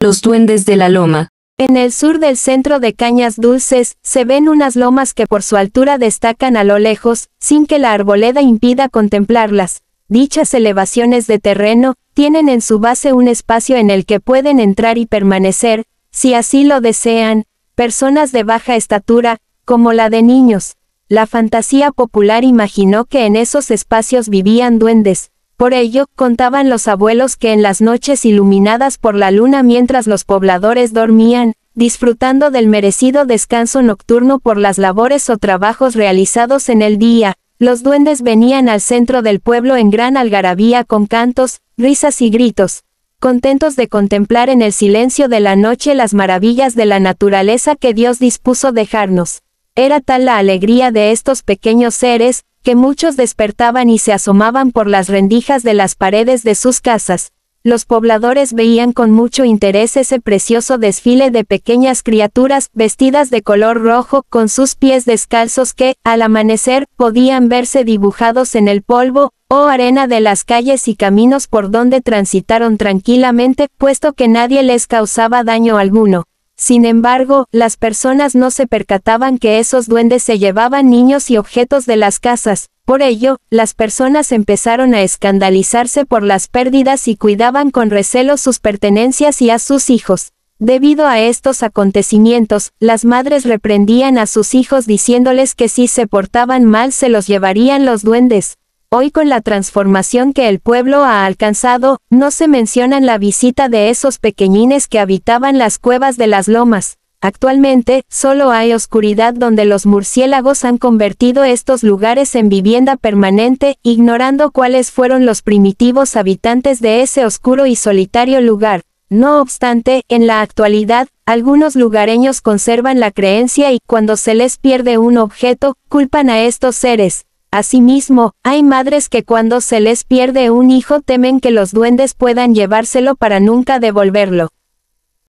Los duendes de la loma. En el sur del centro de Cañas Dulces, se ven unas lomas que por su altura destacan a lo lejos, sin que la arboleda impida contemplarlas. Dichas elevaciones de terreno, tienen en su base un espacio en el que pueden entrar y permanecer, si así lo desean, personas de baja estatura, como la de niños. La fantasía popular imaginó que en esos espacios vivían duendes, por ello, contaban los abuelos que en las noches iluminadas por la luna mientras los pobladores dormían, disfrutando del merecido descanso nocturno por las labores o trabajos realizados en el día, los duendes venían al centro del pueblo en gran algarabía con cantos, risas y gritos, contentos de contemplar en el silencio de la noche las maravillas de la naturaleza que Dios dispuso dejarnos. Era tal la alegría de estos pequeños seres, que muchos despertaban y se asomaban por las rendijas de las paredes de sus casas. Los pobladores veían con mucho interés ese precioso desfile de pequeñas criaturas vestidas de color rojo con sus pies descalzos que, al amanecer, podían verse dibujados en el polvo o arena de las calles y caminos por donde transitaron tranquilamente, puesto que nadie les causaba daño alguno. Sin embargo, las personas no se percataban que esos duendes se llevaban niños y objetos de las casas, por ello, las personas empezaron a escandalizarse por las pérdidas y cuidaban con recelo sus pertenencias y a sus hijos. Debido a estos acontecimientos, las madres reprendían a sus hijos diciéndoles que si se portaban mal se los llevarían los duendes. Hoy con la transformación que el pueblo ha alcanzado, no se mencionan la visita de esos pequeñines que habitaban las cuevas de las lomas. Actualmente, solo hay oscuridad donde los murciélagos han convertido estos lugares en vivienda permanente, ignorando cuáles fueron los primitivos habitantes de ese oscuro y solitario lugar. No obstante, en la actualidad, algunos lugareños conservan la creencia y, cuando se les pierde un objeto, culpan a estos seres. Asimismo, hay madres que cuando se les pierde un hijo temen que los duendes puedan llevárselo para nunca devolverlo.